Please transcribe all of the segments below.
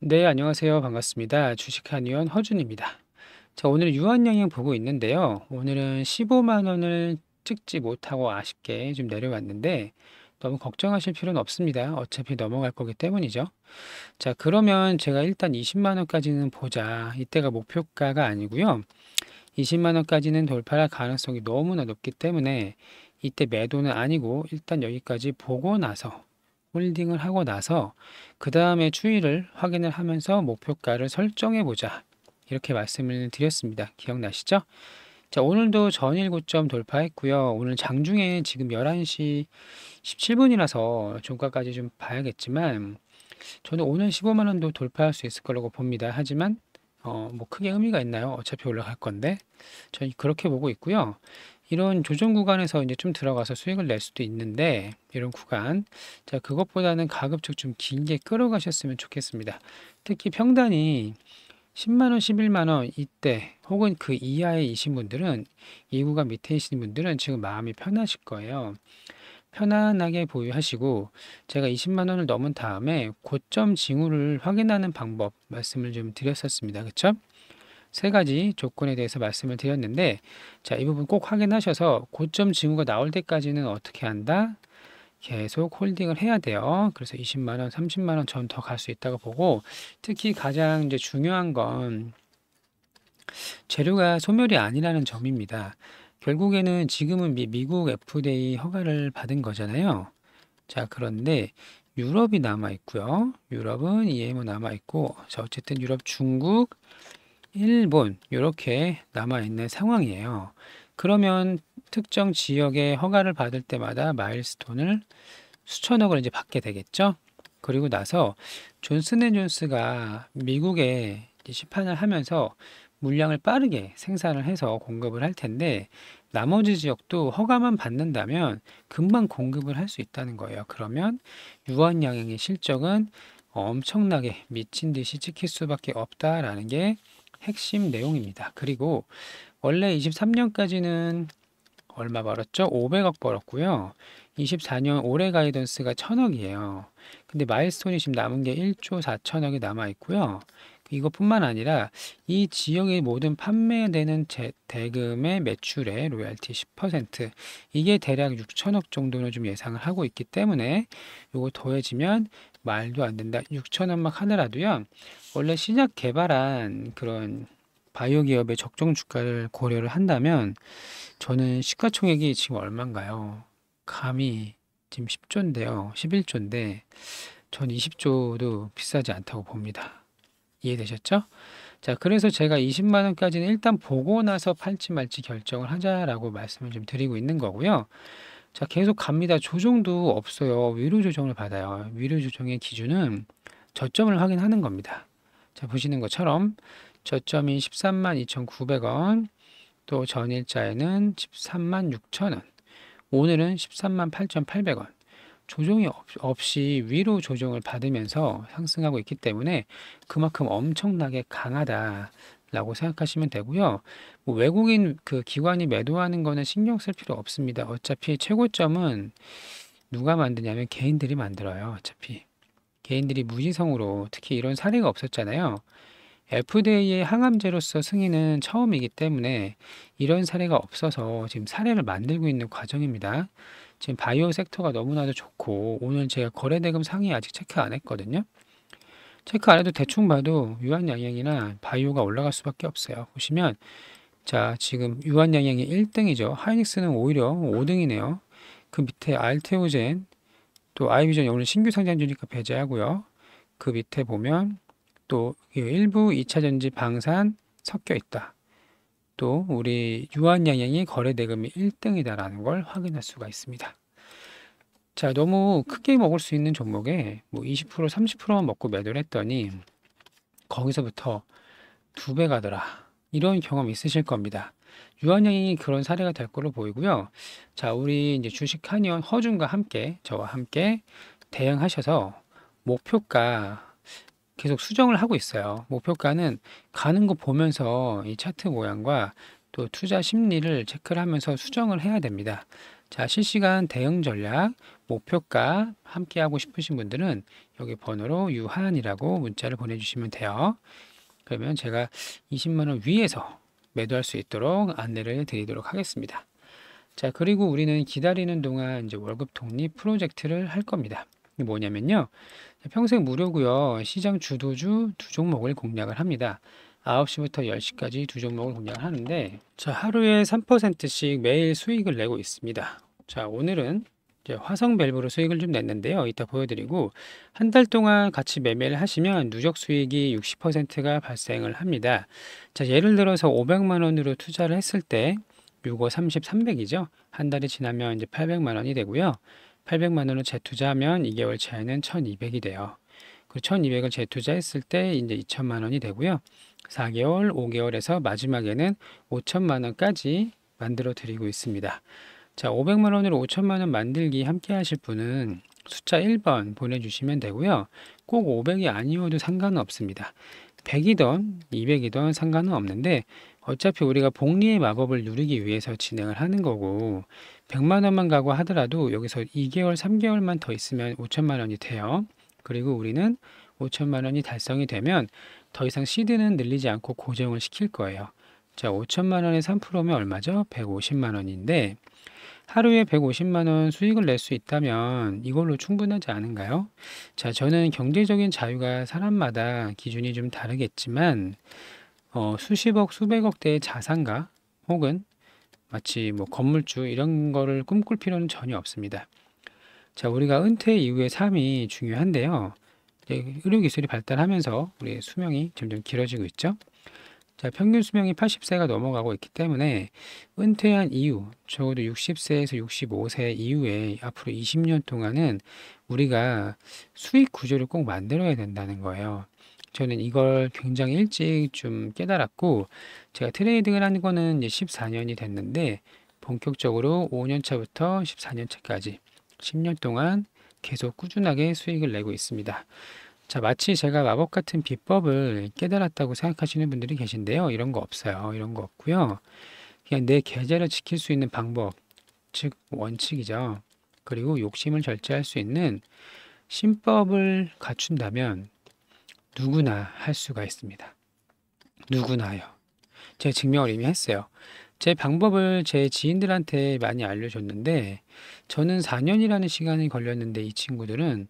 네, 안녕하세요. 반갑습니다. 주식한 의원 허준입니다. 자, 오늘 유한양행 보고 있는데요. 오늘은 15만 원을 찍지 못하고 아쉽게 좀 내려왔는데 너무 걱정하실 필요는 없습니다. 어차피 넘어갈 거기 때문이죠. 자, 그러면 제가 일단 20만 원까지는 보자. 이때가 목표가가 아니고요. 20만 원까지는 돌파할 가능성이 너무나 높기 때문에 이때 매도는 아니고 일단 여기까지 보고 나서 홀딩을 하고 나서 그 다음에 추이를 확인을 하면서 목표가를 설정해 보자 이렇게 말씀을 드렸습니다. 기억나시죠? 자 오늘도 전일 고점 돌파했고요. 오늘 장중에 지금 11시 17분이라서 종가까지 좀 봐야겠지만 저는 오늘 15만원도 돌파할 수 있을 거라고 봅니다. 하지만 어, 뭐 크게 의미가 있나요? 어차피 올라갈 건데 저는 그렇게 보고 있고요. 이런 조정 구간에서 이제 좀 들어가서 수익을 낼 수도 있는데 이런 구간 자 그것보다는 가급적 좀 길게 끌어가셨으면 좋겠습니다. 특히 평단이 10만원, 11만원 이때 혹은 그 이하에 이신 분들은 이 구간 밑에 이신 분들은 지금 마음이 편하실 거예요. 편안하게 보유하시고 제가 20만 원을 넘은 다음에 고점 징후를 확인하는 방법 말씀을 좀 드렸었습니다. 그렇죠? 세 가지 조건에 대해서 말씀을 드렸는데 자, 이 부분 꼭 확인하셔서 고점 징후가 나올 때까지는 어떻게 한다? 계속 홀딩을 해야 돼요. 그래서 20만 원, 30만 원 전 더 갈 수 있다고 보고 특히 가장 이제 중요한 건 재료가 소멸이 아니라는 점입니다. 결국에는 지금은 미, 미국 FDA 허가를 받은 거잖아요. 자, 그런데 유럽이 남아 있고요. 유럽은 EMO 남아 있고, 자, 어쨌든 유럽, 중국, 일본 이렇게 남아 있는 상황이에요. 그러면 특정 지역의 허가를 받을 때마다 마일스톤을 수천억을 이제 받게 되겠죠. 그리고 나서 존슨앤존스가 미국에 시판을 하면서 물량을 빠르게 생산을 해서 공급을 할 텐데 나머지 지역도 허가만 받는다면 금방 공급을 할 수 있다는 거예요. 그러면 유한양행의 실적은 엄청나게 미친 듯이 찍힐 수밖에 없다라는 게 핵심 내용입니다. 그리고 원래 23년까지는 얼마 벌었죠? 500억 벌었고요. 24년 올해 가이던스가 1000억이에요. 근데 마일스톤이 지금 남은 게 1조 4천억이 남아 있고요. 이것뿐만 아니라 이 지역의 모든 판매되는 제, 대금의 매출의 로열티 10% 이게 대략 6천억 정도는 좀 예상을 하고 있기 때문에 이거 더해지면 말도 안 된다. 6천억만 하더라도요. 원래 신약 개발한 그런 바이오 기업의 적정 주가를 고려를 한다면 저는 시가총액이 지금 얼마인가요? 감히 지금 10조인데요. 11조인데 전 20조도 비싸지 않다고 봅니다. 이해되셨죠? 자, 그래서 제가 20만 원까지는 일단 보고 나서 팔지 말지 결정을 하자라고 말씀을 좀 드리고 있는 거고요. 자, 계속 갑니다. 조정도 없어요. 위로 조정을 받아요. 위로 조정의 기준은 저점을 확인하는 겁니다. 자, 보시는 것처럼 저점이 13만 2,900원, 또 전일자에는 13만 6,000원, 오늘은 13만 8,800원. 조정이 없이 위로 조정을 받으면서 상승하고 있기 때문에 그만큼 엄청나게 강하다. 라고 생각하시면 되고요. 뭐 외국인 그 기관이 매도하는 거는 신경 쓸 필요 없습니다. 어차피 최고점은 누가 만드냐면 개인들이 만들어요. 어차피 개인들이 무지성으로 특히 이런 사례가 없었잖아요. FDA의 항암제로서 승인은 처음이기 때문에 이런 사례가 없어서 지금 사례를 만들고 있는 과정입니다. 지금 바이오 섹터가 너무나도 좋고 오늘 제가 거래대금 상위 아직 체크 안 했거든요. 체크 안 해도 대충 봐도 유한양행이나 바이오가 올라갈 수밖에 없어요. 보시면 자 지금 유한양행이 1등이죠. 하이닉스는 오히려 5등이네요. 그 밑에 알테오젠 또 아이비전 오늘 신규 상장주니까 배제하고요. 그 밑에 보면 또 일부 2차전지 방산 섞여 있다. 또 우리 유한양행이 거래대금이 1등이다라는 걸 확인할 수가 있습니다. 자, 너무 크게 먹을 수 있는 종목에 뭐 20%, 30%만 먹고 매도를 했더니 거기서부터 두배 가더라. 이런 경험 있으실 겁니다. 유한양이 그런 사례가 될 걸로 보이고요. 자, 우리 이제 주식 한의원 허준과 함께 저와 함께 대응하셔서 목표가 계속 수정을 하고 있어요. 목표가는 가는 거 보면서 이 차트 모양과 또 투자 심리를 체크를 하면서 수정을 해야 됩니다. 자, 실시간 대응 전략, 목표가 함께 하고 싶으신 분들은 여기 번호로 유한이라고 문자를 보내주시면 돼요. 그러면 제가 20만원 위에서 매도할 수 있도록 안내를 드리도록 하겠습니다. 자, 그리고 우리는 기다리는 동안 이제 월급 독립 프로젝트를 할 겁니다. 이게 뭐냐면요. 평생 무료고요. 시장 주도주 두 종목을 공략을 합니다. 9시부터 10시까지 두 종목을 공략을 하는데 자 하루에 3%씩 매일 수익을 내고 있습니다. 자 오늘은 화성 밸브로 수익을 좀 냈는데요. 이따 보여드리고 한 달 동안 같이 매매를 하시면 누적 수익이 60%가 발생을 합니다. 자 예를 들어서 500만 원으로 투자를 했을 때 6월 30, 300이죠. 한 달이 지나면 이제 800만 원이 되고요. 800만 원을 재투자하면 2개월 차에는 1,200이 돼요. 그 1,200을 재투자했을 때 이제 2천만 원이 되고요. 4개월, 5개월에서 마지막에는 5천만 원까지 만들어 드리고 있습니다. 자, 500만 원으로 5천만 원 만들기 함께 하실 분은 숫자 1번 보내주시면 되고요. 꼭 500이 아니어도 상관은 없습니다. 100이던 200이던 상관은 없는데 어차피 우리가 복리의 마법을 누리기 위해서 진행을 하는 거고 100만 원만 가고 하더라도 여기서 2개월, 3개월만 더 있으면 5천만 원이 돼요. 그리고 우리는 5천만 원이 달성이 되면 더 이상 시드는 늘리지 않고 고정을 시킬 거예요. 자, 5천만 원에 3%면 얼마죠? 150만 원인데 하루에 150만 원 수익을 낼 수 있다면 이걸로 충분하지 않은가요? 자, 저는 경제적인 자유가 사람마다 기준이 좀 다르겠지만 어, 수십억, 수백억대의 자산가 혹은 마치 뭐 건물주 이런 거를 꿈꿀 필요는 전혀 없습니다. 자, 우리가 은퇴 이후의 삶이 중요한데요. 의료기술이 발달하면서 우리의 수명이 점점 길어지고 있죠. 자, 평균 수명이 80세가 넘어가고 있기 때문에 은퇴한 이후, 적어도 60세에서 65세 이후에 앞으로 20년 동안은 우리가 수익 구조를 꼭 만들어야 된다는 거예요. 저는 이걸 굉장히 일찍 좀 깨달았고 제가 트레이딩을 한 거는 이제 14년이 됐는데 본격적으로 5년 차부터 14년 차까지 10년 동안 계속 꾸준하게 수익을 내고 있습니다. 자, 마치 제가 마법 같은 비법을 깨달았다고 생각하시는 분들이 계신데요. 이런 거 없어요. 이런 거 없고요. 그냥 내 계좌를 지킬 수 있는 방법, 즉 원칙이죠. 그리고 욕심을 절제할 수 있는 신법을 갖춘다면 누구나 할 수가 있습니다. 누구나요. 제 증명을 이미 했어요. 제 방법을 제 지인들한테 많이 알려줬는데 저는 4년이라는 시간이 걸렸는데 이 친구들은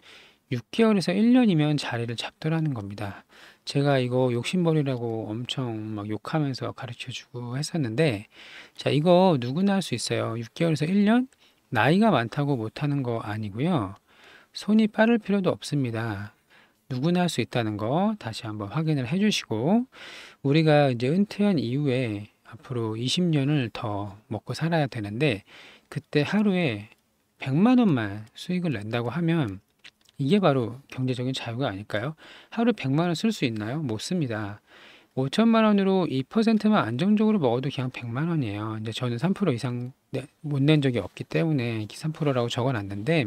6개월에서 1년이면 자리를 잡더라는 겁니다. 제가 이거 욕심버리라고 엄청 막 욕하면서 가르쳐주고 했었는데 자 이거 누구나 할 수 있어요. 6개월에서 1년? 나이가 많다고 못하는 거 아니고요. 손이 빠를 필요도 없습니다. 누구나 할 수 있다는 거 다시 한번 확인을 해주시고 우리가 이제 은퇴한 이후에 앞으로 20년을 더 먹고 살아야 되는데 그때 하루에 100만 원만 수익을 낸다고 하면 이게 바로 경제적인 자유가 아닐까요? 하루 100만 원 쓸 수 있나요? 못 씁니다. 5천만 원으로 2%만 안정적으로 먹어도 그냥 100만 원이에요. 이제 저는 3% 이상 못 낸 적이 없기 때문에 3%라고 적어놨는데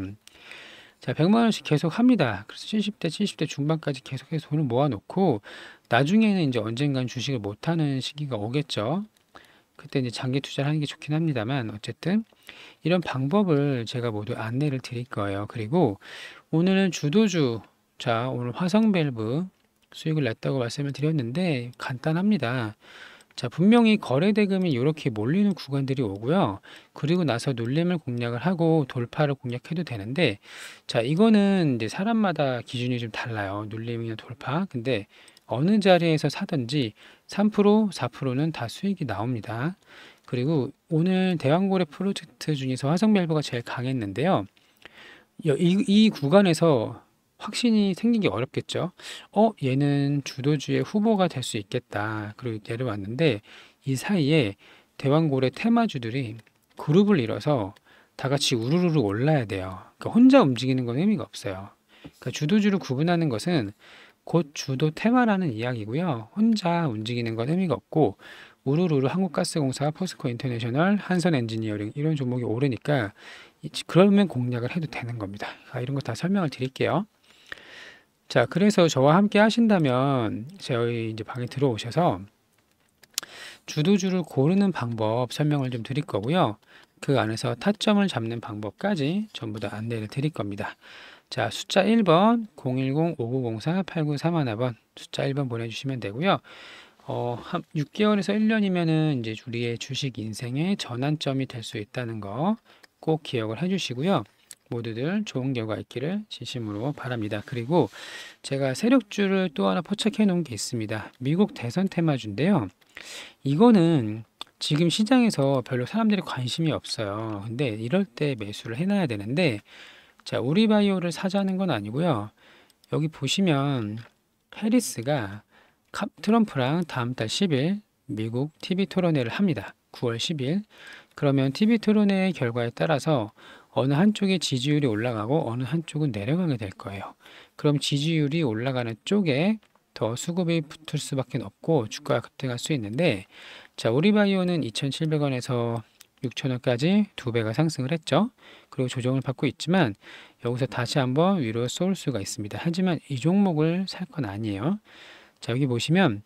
자, 100만 원씩 계속 합니다. 그래서 70대, 70대 중반까지 계속해서 돈을 모아놓고 나중에는 이제 언젠간 주식을 못하는 시기가 오겠죠. 그때 이제 장기 투자를 하는 게 좋긴 합니다만 어쨌든 이런 방법을 제가 모두 안내를 드릴 거예요. 그리고 오늘은 주도주, 자 오늘 화성밸브 수익을 냈다고 말씀을 드렸는데 간단합니다. 자, 분명히 거래 대금이 이렇게 몰리는 구간들이 오고요. 그리고 나서 눌림을 공략을 하고 돌파를 공략해도 되는데 자, 이거는 이제 사람마다 기준이 좀 달라요. 눌림이나 돌파. 근데 어느 자리에서 사든지 3%, 4%는 다 수익이 나옵니다. 그리고 오늘 대왕고래 프로젝트 중에서 화성밸브가 제일 강했는데요. 이, 이 구간에서 확신이 생기기 어렵겠죠. 어, 얘는 주도주의 후보가 될 수 있겠다. 그리고 내려왔는데 이 사이에 대왕골의 테마주들이 그룹을 이뤄서 다 같이 우르르 올라야 돼요. 그러니까 혼자 움직이는 건 의미가 없어요. 그러니까 주도주를 구분하는 것은 곧 주도 테마라는 이야기고요. 혼자 움직이는 건 의미가 없고 우르르 한국가스공사, 포스코 인터내셔널, 한선 엔지니어링 이런 종목이 오르니까 그러면 공략을 해도 되는 겁니다. 이런 거 다 설명을 드릴게요. 자, 그래서 저와 함께 하신다면 저희 이제 방에 들어오셔서 주도주를 고르는 방법 설명을 좀 드릴 거고요. 그 안에서 타점을 잡는 방법까지 전부 다 안내를 드릴 겁니다. 자, 숫자 1번 010-5904-8931번 숫자 1번 보내주시면 되고요. 어, 한 6개월에서 1년이면은 이제 우리의 주식 인생의 전환점이 될 수 있다는 거 꼭 기억을 해주시고요. 모두들 좋은 결과 있기를 진심으로 바랍니다. 그리고 제가 세력주를 또 하나 포착해 놓은 게 있습니다. 미국 대선 테마주인데요. 이거는 지금 시장에서 별로 사람들이 관심이 없어요. 근데 이럴 때 매수를 해놔야 되는데 자 오리바이오를 사자는 건 아니고요. 여기 보시면 해리스가 트럼프랑 다음 달 10일 미국 TV 토론회를 합니다. 9월 10일. 그러면 TV 토론회 결과에 따라서 어느 한쪽의 지지율이 올라가고 어느 한쪽은 내려가게 될 거예요. 그럼 지지율이 올라가는 쪽에 더 수급이 붙을 수밖에 없고 주가가 급등할 수 있는데 자 우리바이오는 2,700원에서 6,000원까지 두 배가 상승을 했죠. 그리고 조정을 받고 있지만 여기서 다시 한번 위로 쏠 수가 있습니다. 하지만 이 종목을 살 건 아니에요. 자 여기 보시면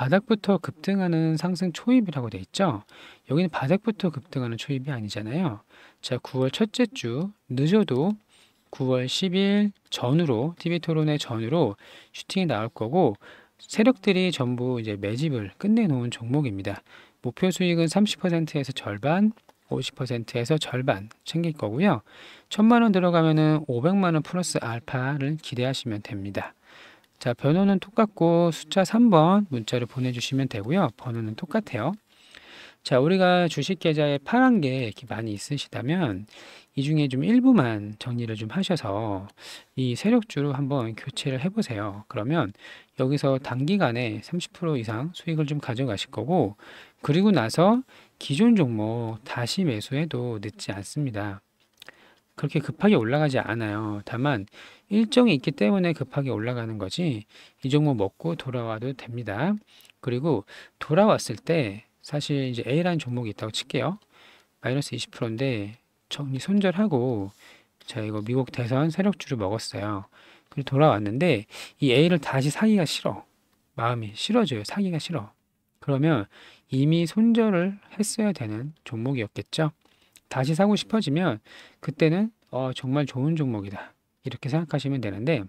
바닥부터 급등하는 상승 초입이라고 돼 있죠. 여기는 바닥부터 급등하는 초입이 아니잖아요. 자, 9월 첫째 주 늦어도 9월 10일 전후로 TV 토론의 전후로 슈팅이 나올 거고 세력들이 전부 이제 매집을 끝내놓은 종목입니다. 목표 수익은 30%에서 절반, 50%에서 절반 챙길 거고요. 천만 원 들어가면은 500만 원 플러스 알파를 기대하시면 됩니다. 자, 번호는 똑같고 숫자 3번 문자로 보내주시면 되고요. 번호는 똑같아요. 자, 우리가 주식 계좌에 파란 게 이렇게 많이 있으시다면 이 중에 좀 일부만 정리를 좀 하셔서 이 세력주로 한번 교체를 해보세요. 그러면 여기서 단기간에 30% 이상 수익을 좀 가져가실 거고 그리고 나서 기존 종목 다시 매수해도 늦지 않습니다. 그렇게 급하게 올라가지 않아요. 다만 일정이 있기 때문에 급하게 올라가는 거지 이 종목 먹고 돌아와도 됩니다. 그리고 돌아왔을 때 사실 이제 A라는 종목이 있다고 칠게요. 마이너스 20%인데 정리 손절하고 자 이거 미국 대선 세력주를 먹었어요. 그리고 돌아왔는데 이 A를 다시 사기가 싫어. 마음이 싫어져요. 사기가 싫어. 그러면 이미 손절을 했어야 되는 종목이었겠죠. 다시 사고 싶어지면 그때는 어, 정말 좋은 종목이다. 이렇게 생각하시면 되는데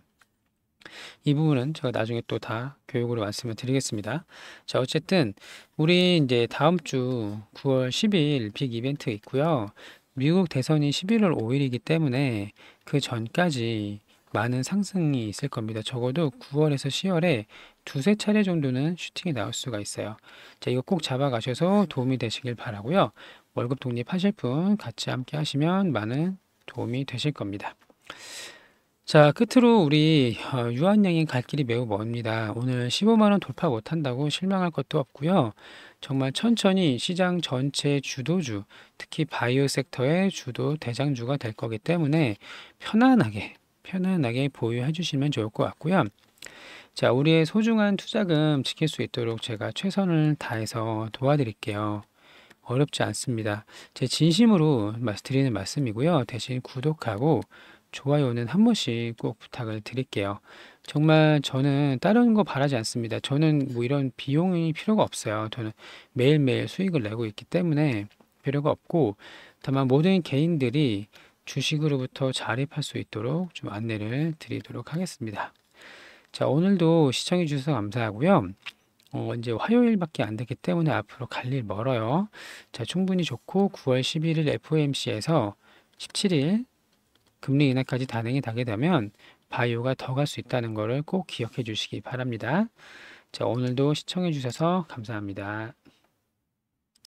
이 부분은 제가 나중에 또 다 교육으로 말씀을 드리겠습니다. 자, 어쨌든 우리 이제 다음 주 9월 10일 빅 이벤트 있고요. 미국 대선이 11월 5일이기 때문에 그 전까지 많은 상승이 있을 겁니다. 적어도 9월에서 10월에 두세 차례 정도는 슈팅이 나올 수가 있어요. 자, 이거 꼭 잡아가셔서 도움이 되시길 바라고요. 월급 독립하실 분 같이 함께 하시면 많은 도움이 되실 겁니다. 자 끝으로 우리 어, 유한양이 갈 길이 매우 멉니다. 오늘 15만원 돌파 못한다고 실망할 것도 없고요. 정말 천천히 시장 전체 주도주 특히 바이오 섹터의 주도 대장주가 될 거기 때문에 편안하게 편안하게 보유해 주시면 좋을 것 같고요. 자 우리의 소중한 투자금 지킬 수 있도록 제가 최선을 다해서 도와드릴게요. 어렵지 않습니다. 제 진심으로 드리는 말씀이고요. 대신 구독하고 좋아요는 한 번씩 꼭 부탁을 드릴게요. 정말 저는 다른 거 바라지 않습니다. 저는 뭐 이런 비용이 필요가 없어요. 저는 매일매일 수익을 내고 있기 때문에 필요가 없고 다만 모든 개인들이 주식으로부터 자립할 수 있도록 좀 안내를 드리도록 하겠습니다. 자, 오늘도 시청해 주셔서 감사하고요. 어, 이제 화요일밖에 안 되기 때문에 앞으로 갈 일 멀어요. 자, 충분히 좋고 9월 11일 FOMC에서 17일 금리 인하까지 단행이 되게 되면 바이오가 더 갈 수 있다는 것을 꼭 기억해 주시기 바랍니다. 자, 오늘도 시청해 주셔서 감사합니다.